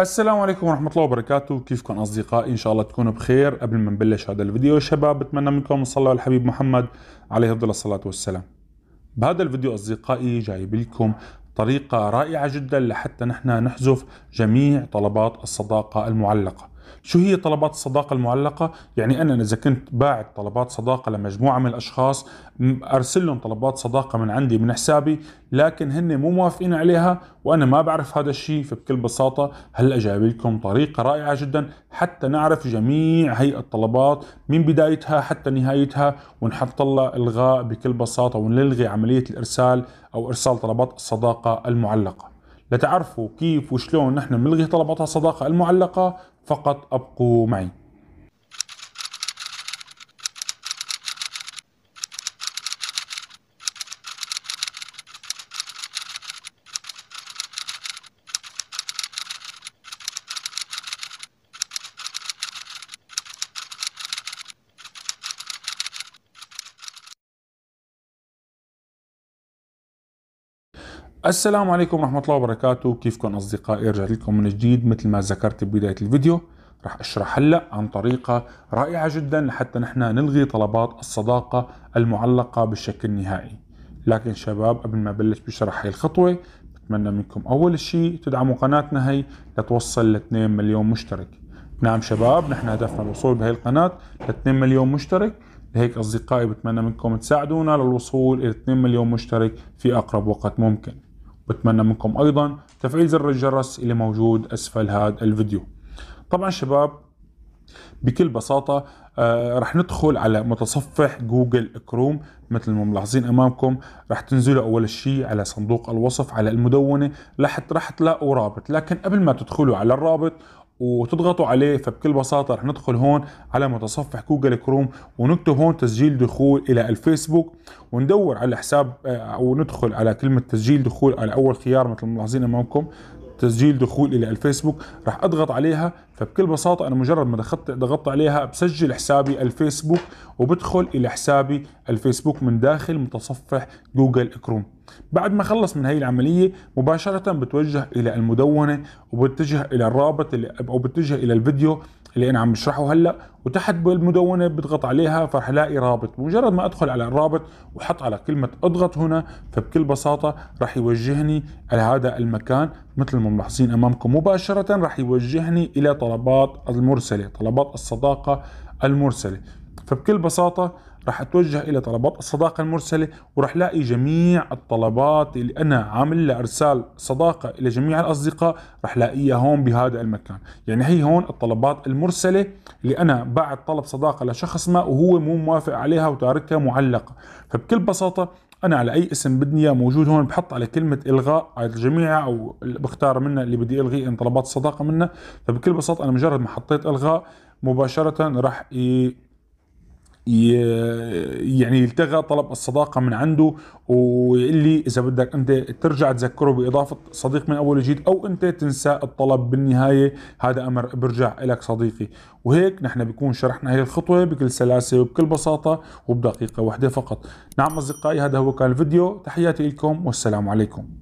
السلام عليكم ورحمة الله وبركاته كيفكم أصدقائي إن شاء الله تكونوا بخير قبل ما نبلش هذا الفيديو شباب بتمنى منكم الصلاة على الحبيب محمد عليه أفضل الصلاة والسلام بهذا الفيديو أصدقائي جايب لكم طريقة رائعة جدا لحتى نحن نحذف جميع طلبات الصداقة المعلقة شو هي طلبات الصداقة المعلقة؟ يعني أنا إذا كنت باعت طلبات صداقة لمجموعة من الأشخاص أرسل لهم طلبات صداقة من عندي من حسابي لكن هن مو موافقين عليها وأنا ما بعرف هذا الشيء فبكل بساطة هلا جايب لكم طريقة رائعة جدا حتى نعرف جميع هي الطلبات من بدايتها حتى نهايتها ونحط لها إلغاء بكل بساطة ونلغي عملية الإرسال أو إرسال طلبات الصداقة المعلقة لتعرفوا كيف وشلون نحن نلغي طلبات الصداقة المعلقة فقط أبقوا معي السلام عليكم ورحمة الله وبركاته كيفكم أصدقائي رجعت لكم من جديد مثل ما ذكرت ببداية الفيديو رح أشرح هلأ عن طريقة رائعة جدا لحتى نحن نلغي طلبات الصداقة المعلقة بالشكل النهائي لكن شباب قبل ما بلش بشرح هاي الخطوة بتمنى منكم أول شيء تدعموا قناتنا هي لتوصل ل 2 مليون مشترك نعم شباب نحن هدفنا الوصول بهي القناة ل 2 مليون مشترك لهيك أصدقائي بتمنى منكم تساعدونا للوصول إلى 2 مليون مشترك في أقرب وقت ممكن بتمنى منكم أيضا تفعيل زر الجرس اللي موجود أسفل هذا الفيديو طبعا شباب بكل بساطة آه رح ندخل على متصفح جوجل كروم مثل ما ملاحظين امامكم رح تنزلوا اول شيء على صندوق الوصف على المدونة لحت رح تلاقوا رابط لكن قبل ما تدخلوا على الرابط وتضغطوا عليه فبكل بساطة رح ندخل هون على متصفح جوجل كروم ونكتب هون تسجيل دخول إلى الفيسبوك وندور على الحساب آه، أو ندخل على كلمة تسجيل دخول على أول خيار مثل ما ملاحظين أمامكم تسجيل دخول إلى الفيسبوك رح أضغط عليها فبكل بساطه انا مجرد ما دخلت ضغطت عليها بسجل حسابي الفيسبوك وبدخل الى حسابي الفيسبوك من داخل متصفح جوجل كروم بعد ما خلص من هي العملية مباشرة بتوجه إلى المدونة وبتجه إلى الرابط أو بتجه إلى الفيديو اللي أنا عم بشرحه هلا وتحت بالمدونة بضغط عليها فرح الاقي رابط مجرد ما أدخل على الرابط وحط على كلمة اضغط هنا فبكل بساطة رح يوجهني لهذا المكان مثل ما ملاحظين أمامكم مباشرة رح يوجهني إلى طلب الطلبات المرسلة طلبات الصداقة المرسلة فبكل بساطة رح اتوجه الى طلبات الصداقة المرسلة ورح لاقي جميع الطلبات اللي انا عامل لها ارسال صداقة الى جميع الاصدقاء رح لاقيها هون بهذا المكان يعني هي هون الطلبات المرسلة اللي انا بعت طلب صداقة لشخص ما وهو مو موافق عليها وتاركها معلقة فبكل بساطة انا على اي اسم بدني اياه موجود هون بحط على كلمه الغاء على الجميع او بختار منها اللي بدي الغي ان طلبات الصداقه منه فبكل بساطه انا مجرد ما حطيت الغاء مباشره راح يعني يلتغى طلب الصداقه من عنده واللي اذا بدك انت ترجع تذكره باضافه صديق من اول وجديد او انت تنسى الطلب بالنهايه هذا امر برجع لك صديقي وهيك نحن بكون شرحنا هي الخطوه بكل سلاسه وبكل بساطه وبدقيقه واحده فقط نعم اصدقائي هذا هو كان الفيديو تحياتي لكم والسلام عليكم